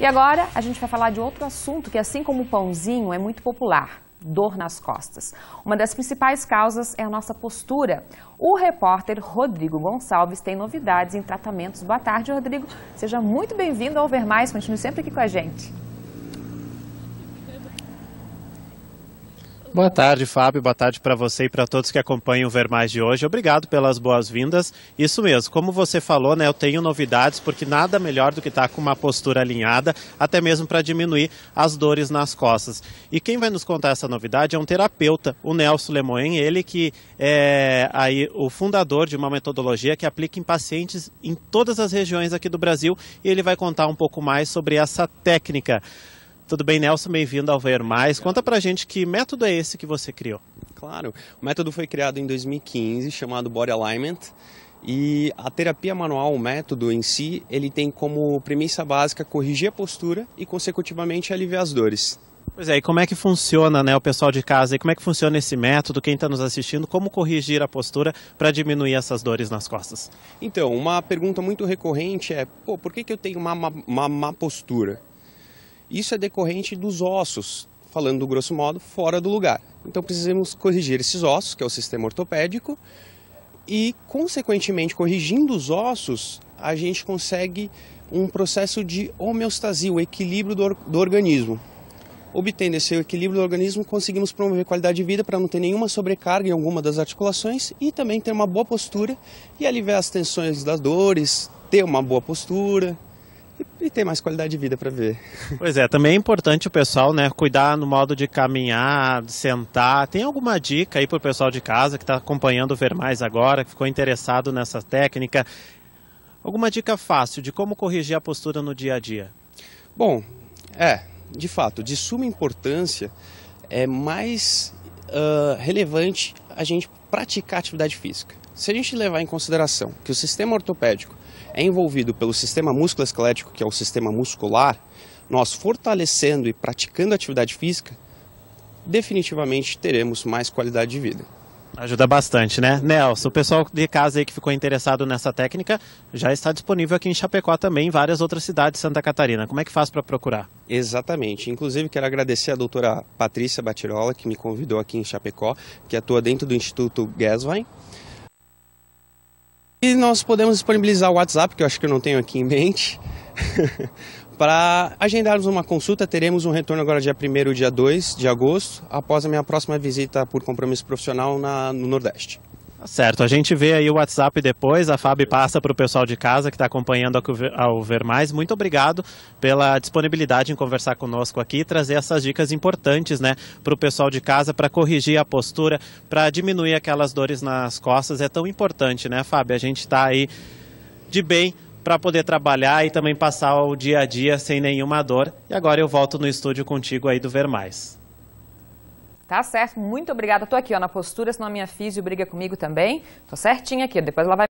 E agora a gente vai falar de outro assunto que, assim como o pãozinho, é muito popular. Dor nas costas. Uma das principais causas é a nossa postura. O repórter Rodrigo Gonçalves tem novidades em tratamentos. Boa tarde, Rodrigo. Seja muito bem-vindo ao Ver Mais. Continue sempre aqui com a gente. Boa tarde, Fábio. Boa tarde para você e para todos que acompanham o Ver Mais de hoje. Obrigado pelas boas-vindas. Isso mesmo, como você falou, né, eu tenho novidades porque nada melhor do que estar tá com uma postura alinhada, até mesmo para diminuir as dores nas costas. E quem vai nos contar essa novidade é um terapeuta, o Nelson Lemoen, ele que é aí o fundador de uma metodologia que aplica em pacientes em todas as regiões aqui do Brasil e ele vai contar um pouco mais sobre essa técnica. Tudo bem, Nelson? Bem-vindo ao Ver Mais. Conta pra gente que método é esse que você criou. Claro, o método foi criado em 2015, chamado Body Alignment. E a terapia manual, o método em si, ele tem como premissa básica corrigir a postura e, consecutivamente, aliviar as dores. Pois é, e como é que funciona, né, o pessoal de casa, e como é que funciona esse método, quem está nos assistindo, como corrigir a postura para diminuir essas dores nas costas? Então, uma pergunta muito recorrente é, pô, por que, que eu tenho uma, uma má postura? Isso é decorrente dos ossos, falando do grosso modo, fora do lugar. Então precisamos corrigir esses ossos, que é o sistema ortopédico, e consequentemente corrigindo os ossos, a gente consegue um processo de homeostasia, o equilíbrio do, do organismo. Obtendo esse equilíbrio do organismo, conseguimos promover qualidade de vida para não ter nenhuma sobrecarga em alguma das articulações e também ter uma boa postura e aliviar as tensões das dores, ter uma boa postura, e, ter tem mais qualidade de vida para ver. Pois é, também é importante o pessoal, né, cuidar no modo de caminhar, de sentar. Tem alguma dica aí pro pessoal de casa que está acompanhando o Ver Mais agora, que ficou interessado nessa técnica? Alguma dica fácil de como corrigir a postura no dia a dia? Bom, é, de fato, de suma importância é mais uh, relevante a gente praticar atividade física. Se a gente levar em consideração que o sistema ortopédico é envolvido pelo sistema musculoesquelético, que é o sistema muscular, nós fortalecendo e praticando atividade física, definitivamente teremos mais qualidade de vida. Ajuda bastante, né? Nelson, o pessoal de casa aí que ficou interessado nessa técnica já está disponível aqui em Chapecó também, em várias outras cidades de Santa Catarina. Como é que faz para procurar? Exatamente. Inclusive, quero agradecer a doutora Patrícia Batirola, que me convidou aqui em Chapecó, que atua dentro do Instituto Gaswein. E nós podemos disponibilizar o WhatsApp, que eu acho que eu não tenho aqui em mente, para agendarmos uma consulta. Teremos um retorno agora dia 1 dia 2 de agosto, após a minha próxima visita por compromisso profissional na, no Nordeste. Certo, a gente vê aí o WhatsApp depois, a Fábio passa para o pessoal de casa que está acompanhando ao Ver Mais. Muito obrigado pela disponibilidade em conversar conosco aqui e trazer essas dicas importantes né, para o pessoal de casa, para corrigir a postura, para diminuir aquelas dores nas costas. É tão importante, né, Fábio? A gente está aí de bem para poder trabalhar e também passar o dia a dia sem nenhuma dor. E agora eu volto no estúdio contigo aí do Ver Mais. Tá certo, muito obrigada. Estou aqui ó, na postura, senão a minha físio briga comigo também. Estou certinha aqui, depois ela vai.